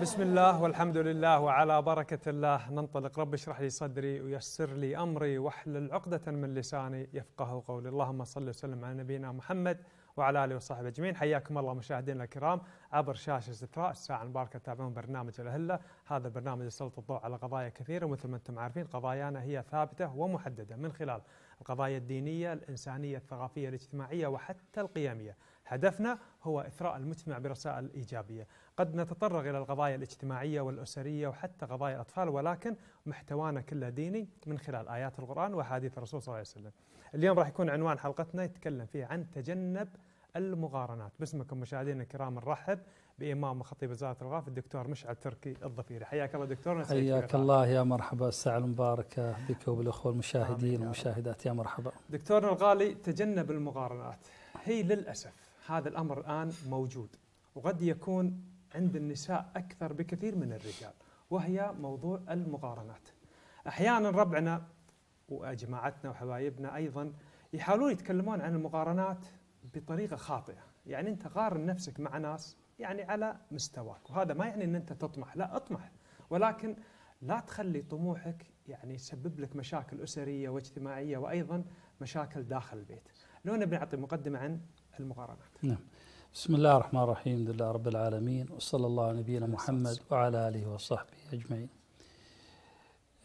بسم الله والحمد لله وعلى بركة الله ننطلق رب اشرح لي صدري ويسر لي أمري واحلل عقدة من لساني يفقه قولي اللهم صل وسلم على نبينا محمد وعلى آله وصحبه أجمعين حياكم الله مشاهدينا الكرام عبر شاشة استثراء الساعة المباركة تتابعون برنامج الأهلة هذا البرنامج يسلط الضوء على قضايا كثيرة مثل ما أنتم عارفين قضايانا هي ثابتة ومحددة من خلال القضايا الدينية الإنسانية الثقافية الاجتماعية وحتى القيمية هدفنا هو إثراء المجتمع برسائل إيجابية قد نتطرق إلى القضايا الاجتماعية والأسرية وحتى قضايا الأطفال ولكن محتوانا كله ديني من خلال آيات القرآن وأحاديث الرسول صلى الله عليه وسلم اليوم راح يكون عنوان حلقتنا يتكلم فيه عن تجنب المقارنات باسمكم مشاهدينا الكرام نرحب بامام وخطيب وزاره الاوقاف الدكتور مشعل تركي الضفيري حياك الله دكتور حياك الله يا مرحبا الساعه المباركه بك وبالاخوه المشاهدين والمشاهدات يا مرحبا دكتورنا الغالي تجنب المقارنات هي للاسف هذا الامر الان موجود وقد يكون عند النساء اكثر بكثير من الرجال وهي موضوع المقارنات. احيانا ربعنا وجماعتنا وحبايبنا ايضا يحاولون يتكلمون عن المقارنات بطريقه خاطئه، يعني انت قارن نفسك مع ناس يعني على مستواك، وهذا ما يعني ان انت تطمح، لا اطمح ولكن لا تخلي طموحك يعني يسبب لك مشاكل اسريه واجتماعيه وايضا مشاكل داخل البيت. لو نبي نعطي مقدمه عن المقارنات نعم بسم الله الرحمن الرحيم الحمد لله رب العالمين وصلى الله على نبينا محمد وعلى آله وصحبه أجمعين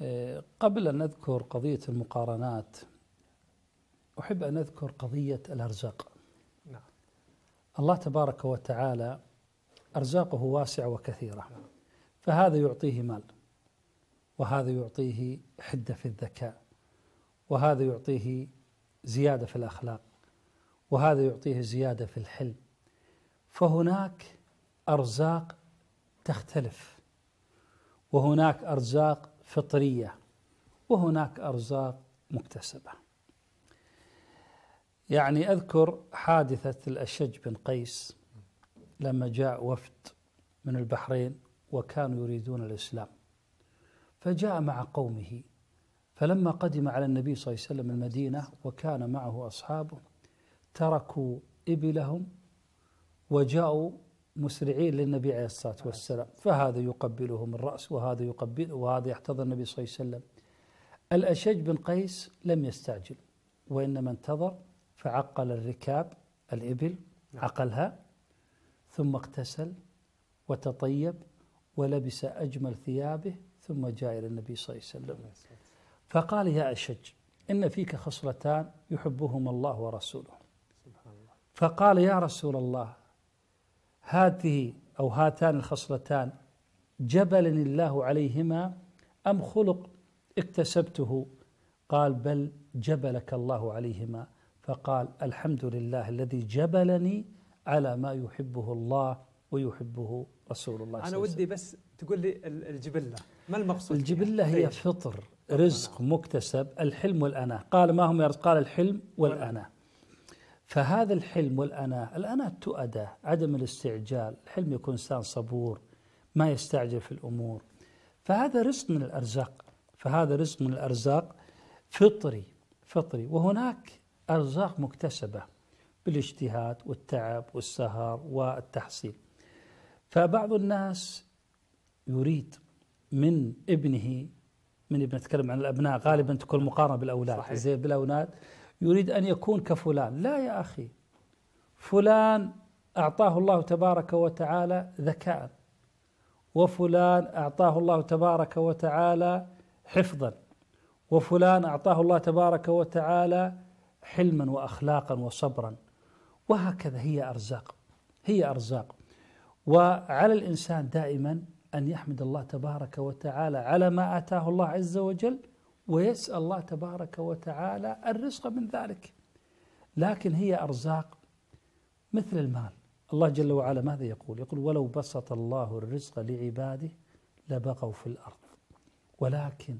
آه، قبل أن نذكر قضية المقارنات أحب أن أذكر قضية الأرزاق نعم. الله تبارك وتعالى أرزاقه واسعة وكثيرة نعم. فهذا يعطيه مال وهذا يعطيه حدة في الذكاء وهذا يعطيه زيادة في الأخلاق وهذا يعطيه زيادة في الحلم فهناك أرزاق تختلف وهناك أرزاق فطرية وهناك أرزاق مكتسبة يعني أذكر حادثة الأشج بن قيس لما جاء وفد من البحرين وكانوا يريدون الإسلام فجاء مع قومه فلما قدم على النبي صلى الله عليه وسلم المدينة وكان معه أصحابه تركوا إبلهم وجاءوا مسرعين للنبي عليه الصلاة والسلام فهذا يقبلهم الرأس وهذا يقبله وهذا يحتضن النبي صلى الله عليه وسلم الأشج بن قيس لم يستعجل وإنما انتظر فعقل الركاب الإبل نعم. عقلها ثم اغتسل وتطيب ولبس أجمل ثيابه ثم جاء إلى النبي صلى الله عليه وسلم فقال يا أشج إن فيك خصلتان يحبهما الله ورسوله فقال يا رسول الله هاته أو هاتان الخصلتان جبلني الله عليهما أم خلق اكتسبته قال بل جبلك الله عليهما فقال الحمد لله الذي جبلني على ما يحبه الله ويحبه رسول الله أنا ودي بس تقول لي الجبلة ما المقصود الجبلة هي فطر رزق مكتسب الحلم والأنا قال ما هم قال الحلم والأنا فهذا الحلم والأناة الأناة تؤدى عدم الاستعجال الحلم يكون إنسان صبور ما يستعجل في الأمور فهذا رزق من الأرزاق فهذا رزق من الأرزاق فطري فطري وهناك أرزاق مكتسبة بالاجتهاد والتعب والسهر والتحصيل فبعض الناس يريد من ابنه من ابن نتكلم عن الابناء غالبا تكون مقارنه بالاولاد صحيح. زي بالاولاد يريد أن يكون كفلان لا يا أخي فلان أعطاه الله تبارك وتعالى ذكاء وفلان أعطاه الله تبارك وتعالى حفظا وفلان أعطاه الله تبارك وتعالى حلما وأخلاقا وصبرا وهكذا هي أرزاق هي أرزاق وعلى الإنسان دائما أن يحمد الله تبارك وتعالى على ما آتاه الله عز وجل ويسأل الله تبارك وتعالى الرزق من ذلك لكن هي أرزاق مثل المال الله جل وعلا ماذا يقول يقول ولو بسط الله الرزق لعباده لبقوا في الأرض ولكن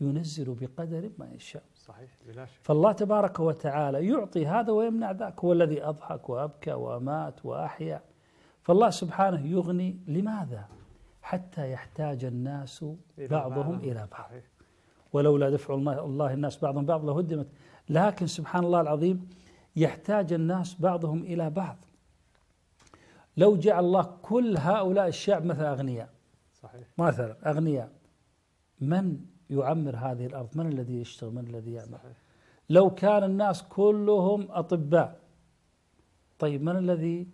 ينزل بقدر ما يشاء صحيح بلا شك فالله تبارك وتعالى يعطي هذا ويمنع ذاك هو الذي أضحك وأبكى وأمات وأحيا فالله سبحانه يغني لماذا حتى يحتاج الناس بعضهم إلى بعض ولولا دفع الله, الناس بعضهم بعض لهدمت لكن سبحان الله العظيم يحتاج الناس بعضهم إلى بعض لو جعل الله كل هؤلاء الشعب مثلا أغنياء صحيح مثلا أغنياء من يعمر هذه الأرض من الذي يشتغل من الذي يعمل صحيح. لو كان الناس كلهم أطباء طيب من الذي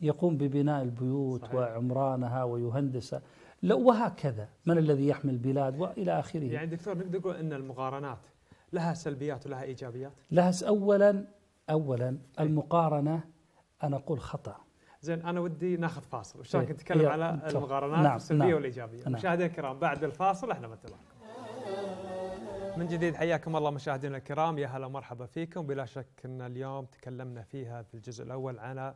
يقوم ببناء البيوت صحيح. وعمرانها ويهندسها وهكذا من الذي يحمي البلاد والى اخره يعني دكتور نقدر نقول ان المقارنات لها سلبيات ولها ايجابيات لها اولا اولا إيه. المقارنه انا اقول خطا زين انا ودي ناخذ فاصل وش رايك إيه. نتكلم على المقارنات نعم السلبيه نعم والايجابيه نعم مشاهدينا الكرام بعد الفاصل احنا متابعكم من جديد حياكم الله مشاهدينا الكرام يا هلا ومرحبا فيكم بلا شك ان اليوم تكلمنا فيها في الجزء الاول على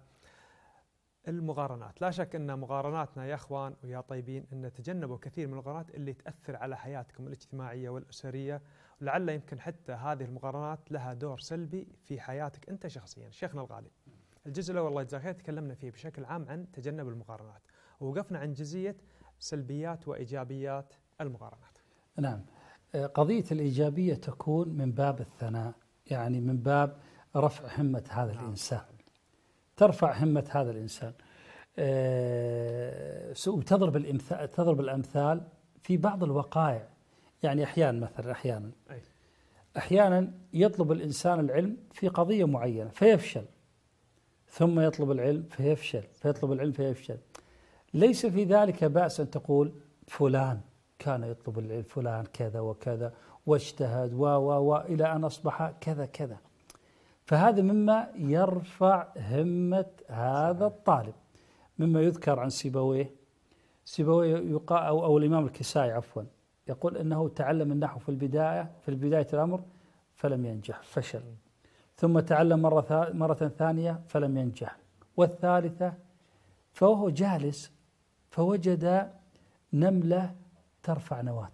المقارنات لا شك أن مقارناتنا يا أخوان ويا طيبين أن تجنبوا كثير من المقارنات اللي تأثر على حياتكم الاجتماعية والأسرية لعل يمكن حتى هذه المقارنات لها دور سلبي في حياتك أنت شخصيا شيخنا الغالي الجزء الأول الله يجزاه خير تكلمنا فيه بشكل عام عن تجنب المقارنات ووقفنا عن جزئية سلبيات وإيجابيات المقارنات نعم آه، قضية الإيجابية تكون من باب الثناء يعني من باب رفع همة هذا نعم. الإنسان ترفع همة هذا الإنسان آه، وتضرب الامثال تضرب الامثال في بعض الوقائع يعني احيانا مثلا احيانا احيانا يطلب الانسان العلم في قضيه معينه فيفشل ثم يطلب العلم فيفشل فيطلب العلم فيفشل ليس في ذلك باس ان تقول فلان كان يطلب العلم فلان كذا وكذا واجتهد و و و إلى ان اصبح كذا كذا فهذا مما يرفع همة هذا الطالب مما يذكر عن سيبويه سيبويه يقال أو, أو الإمام الكسائي عفوا يقول أنه تعلم النحو في البداية في بداية الأمر فلم ينجح فشل ثم تعلم مرة, مرة ثانية فلم ينجح والثالثة فهو جالس فوجد نملة ترفع نواة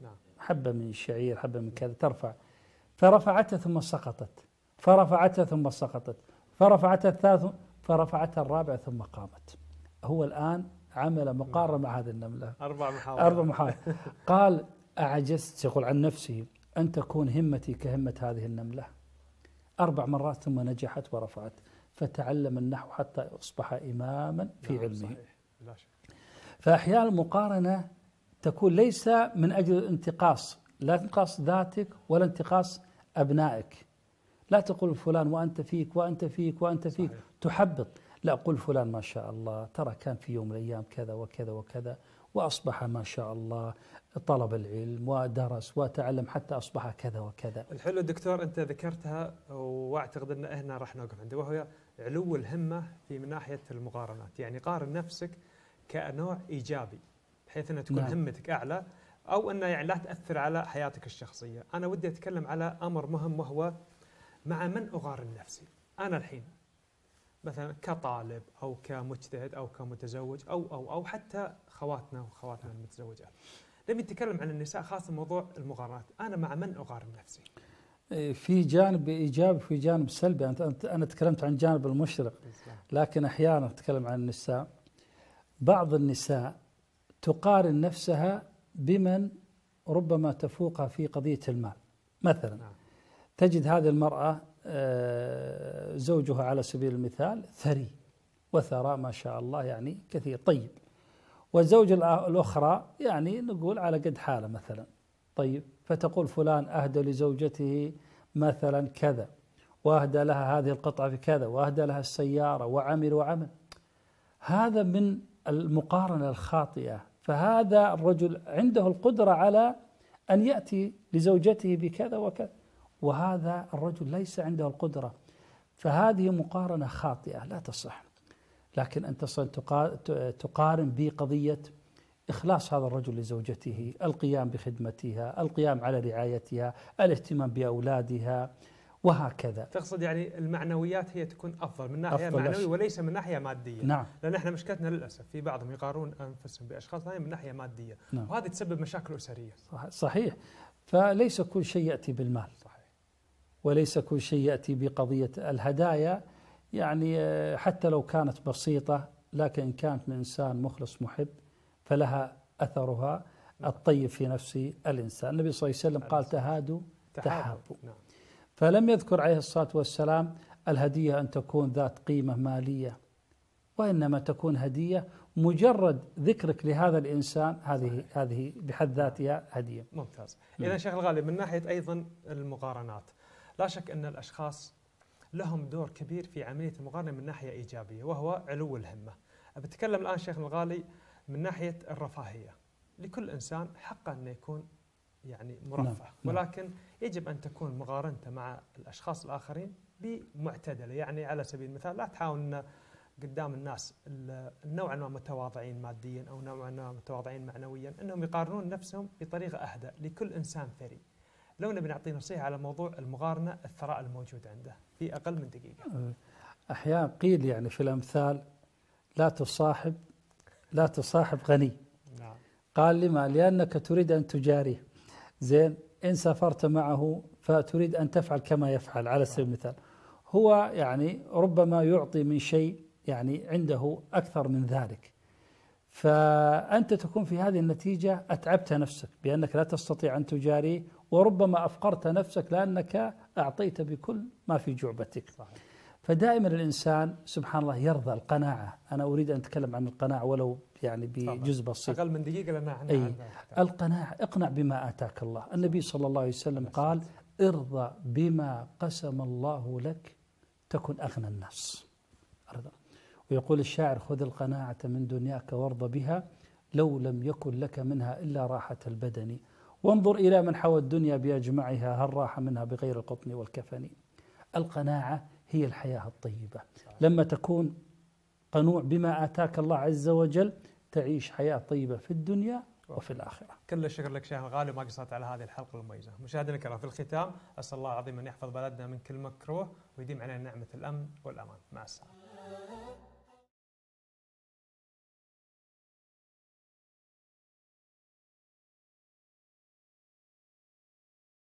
نعم. حبة من الشعير حبة من كذا ترفع فرفعتها ثم سقطت فرفعتها ثم سقطت فرفعتها الثالث فرفعتها الرابع ثم قامت هو الآن عمل مقارنة مع هذه النملة أربع محاولات أربع محاولات قال أعجزت يقول عن نفسه أن تكون همتي كهمة هذه النملة أربع مرات ثم نجحت ورفعت فتعلم النحو حتى أصبح إماما في نعم، علمه صحيح. لا شك. فأحيانا المقارنة تكون ليس من أجل الانتقاص لا انتقاص ذاتك ولا انتقاص أبنائك لا تقول فلان وأنت فيك وأنت فيك وأنت فيك صحيح. تحبط لا قل فلان ما شاء الله ترى كان في يوم من الأيام كذا وكذا وكذا وأصبح ما شاء الله طلب العلم ودرس وتعلم حتى أصبح كذا وكذا الحلو دكتور أنت ذكرتها وأعتقد أن هنا راح نوقف عنده وهي علو الهمة في من ناحية المقارنات يعني قارن نفسك كنوع إيجابي بحيث أن تكون نعم. همتك أعلى أو أنه يعني لا تأثر على حياتك الشخصية أنا ودي أتكلم على أمر مهم وهو مع من أقارن نفسي أنا الحين مثلا كطالب أو كمجتهد أو كمتزوج أو أو أو حتى خواتنا وخواتنا المتزوجات لما نتكلم عن النساء خاصة موضوع المقارنات أنا مع من أقارن نفسي إيه، في جانب ايجابي وفي جانب سلبي انا تكلمت عن جانب المشرق لكن احيانا اتكلم عن النساء بعض النساء تقارن نفسها بمن ربما تفوقها في قضيه المال مثلا نعم. تجد هذه المرأة آه، زوجها على سبيل المثال ثري وثرى ما شاء الله يعني كثير طيب والزوج الأخرى يعني نقول على قد حالة مثلا طيب فتقول فلان أهدى لزوجته مثلا كذا وأهدى لها هذه القطعة في كذا وأهدى لها السيارة وعمل وعمل هذا من المقارنة الخاطئة فهذا الرجل عنده القدرة على أن يأتي لزوجته بكذا وكذا وهذا الرجل ليس عنده القدرة فهذه مقارنة خاطئة لا تصح لكن أنت تقارن بقضية إخلاص هذا الرجل لزوجته القيام بخدمتها القيام على رعايتها الاهتمام بأولادها وهكذا تقصد يعني المعنويات هي تكون افضل من ناحيه أفضل معنويه وليس من ناحيه ماديه نعم لان احنا مشكلتنا للاسف في بعضهم يقارون انفسهم باشخاص ثانيين من ناحيه ماديه نعم. وهذه تسبب مشاكل اسريه صحيح فليس كل شيء ياتي بالمال صح. وليس كل شيء يأتي بقضية الهدايا يعني آه، حتى لو كانت بسيطة لكن إن كانت من إنسان مخلص محب فلها أثرها الطيب في نفس الإنسان النبي صلى الله عليه وسلم قال تهادوا تحابوا نعم. فلم يذكر عليه الصلاة والسلام الهدية أن تكون ذات قيمة مالية وإنما تكون هدية مجرد ذكرك لهذا الانسان هذه صحيح. هذه بحد ذاتها هديه. ممتاز. نعم. اذا شيخ الغالي من ناحيه ايضا المقارنات لا شك أن الأشخاص لهم دور كبير في عملية المقارنة من ناحية إيجابية وهو علو الهمة بتكلم الآن شيخنا الغالي من ناحية الرفاهية لكل إنسان حقه أن يكون يعني مرفه نعم. نعم. ولكن يجب أن تكون مقارنته مع الأشخاص الآخرين بمعتدلة يعني على سبيل المثال لا تحاول أن قدام الناس نوعا ما متواضعين ماديا أو نوعا ما متواضعين معنويا أنهم يقارنون نفسهم بطريقة أهدى لكل إنسان ثري لو نبي نعطيه نصيحه على موضوع المقارنه الثراء الموجود عنده في اقل من دقيقه. أه، احيانا قيل يعني في الامثال لا تصاحب لا تصاحب غني. نعم. قال لما؟ لانك تريد ان تجاريه. زين ان سافرت معه فتريد ان تفعل كما يفعل على سبيل نعم. المثال. هو يعني ربما يعطي من شيء يعني عنده اكثر من ذلك. فانت تكون في هذه النتيجه اتعبت نفسك بانك لا تستطيع ان تجاريه وربما أفقرت نفسك لأنك أعطيت بكل ما في جعبتك صحيح. فدائما الإنسان سبحان الله يرضى القناعة أنا أريد أن أتكلم عن القناعة ولو يعني بجزء بسيط أقل من دقيقة لأن أي القناعة اقنع بما آتاك الله النبي صلى الله عليه وسلم قال ارضى بما قسم الله لك تكن أغنى الناس أرضى ويقول الشاعر خذ القناعة من دنياك وارضى بها لو لم يكن لك منها إلا راحة البدن وانظر إلى من حوى الدنيا بأجمعها هل راح منها بغير القطن والكفن القناعة هي الحياة الطيبة لما تكون قنوع بما آتاك الله عز وجل تعيش حياة طيبة في الدنيا وفي الآخرة كل الشكر لك شيخ الغالي وما قصرت على هذه الحلقة المميزة مشاهدينا الكرام في الختام أسأل الله العظيم أن يحفظ بلدنا من كل مكروه ويديم علينا نعمة الأمن والأمان مع السلامة